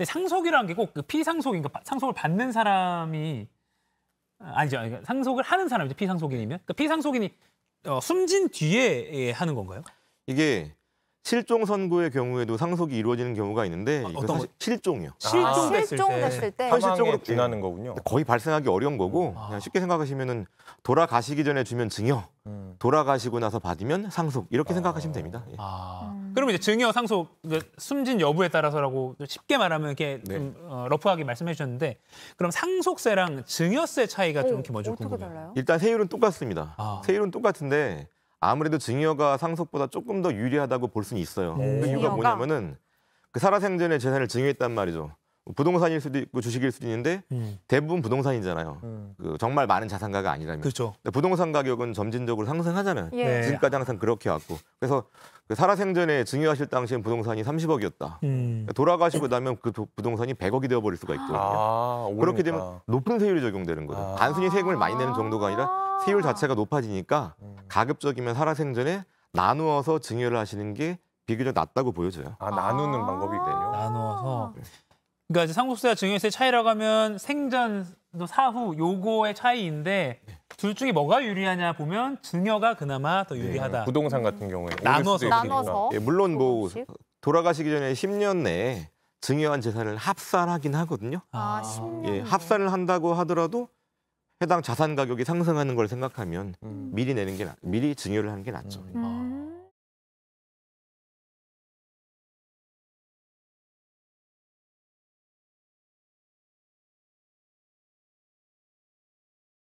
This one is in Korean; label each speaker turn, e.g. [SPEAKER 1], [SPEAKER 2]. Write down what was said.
[SPEAKER 1] 근데 상속이라는 게꼭그 피상속인 가 상속을 받는 사람이 아, 아니죠. 그러니까 상속을 하는 사람이죠. 피상속인이면. 그 피상속인이 어, 숨진 뒤에 예, 하는 건가요?
[SPEAKER 2] 이게 실종 선고의 경우에도 상속이 이루어지는 경우가 있는데 어, 아, 어떤 실종이요. 실종 아, 됐을, 실 때. 현실적으로 분하는 거군요. 거의 발생하기 어려운 거고 아. 그냥 쉽게 생각하시면은 돌아가시기 전에 주면 증여, 음. 돌아가시고 나서 받으면 상속 이렇게 아. 생각하시면 됩니다. 예. 아.
[SPEAKER 1] 그러면 이제 증여 상속 숨진 여부에 따라서라고 쉽게 말하면 이렇게 네. 좀 어, 러프하게 말씀해 주셨는데 그럼 상속세랑 증여세 차이가 오, 좀 어, 이렇게 먼저 궁금해요.
[SPEAKER 2] 일단 세율은 똑같습니다. 아. 세율은 똑같은데 아무래도 증여가 상속보다 조금 더 유리하다고 볼 수는 있어요. 네. 그 음. 이유가 뭐냐면은 그 살아생전에 재산을 증여했단 말이죠. 부동산일 수도 있고 주식일 수도 있는데 음. 대부분 부동산이잖아요. 음. 그 정말 많은 자산가가 아니라면. 그렇죠. 부동산 가격은 점진적으로 상승하잖아요. 예. 네. 지금까지 항상 그렇게 왔고. 그래서 그 살아생전에 증여하실 당시엔 부동산이 30억이었다. 음. 돌아가시고 나면 그 부동산이 100억이 되어버릴 수가 있거든요. 아, 그렇게 되면 높은 세율이 적용되는 거죠. 아. 단순히 세금을 많이 내는 정도가 아니라 세율 자체가 높아지니까 음. 가급적이면 살아생전에 나누어서 증여를 하시는 게 비교적 낫다고 보여져요. 아, 나누는 아. 방법이군요.
[SPEAKER 1] 나누어서. 네. 그러니까 이제 상속세와 증여세 차이라고 하면 생전 사후 요거의 차이인데 네. 둘 중에 뭐가 유리하냐 보면 증여가 그나마 더 네, 유리하다. 네, 부동산 같은
[SPEAKER 2] 경우에 나눠서 나눠서 예, 물론 뭐 돌아가시기 전에 10년 내에 증여한 재산을 합산하긴 하거든요.
[SPEAKER 1] 아, 10년. 아. 예,
[SPEAKER 2] 합산을 한다고 하더라도 해당 자산 가격이 상승하는 걸 생각하면 음. 미리 내는 게 미리 증여를 하는 게 낫죠.
[SPEAKER 1] 음.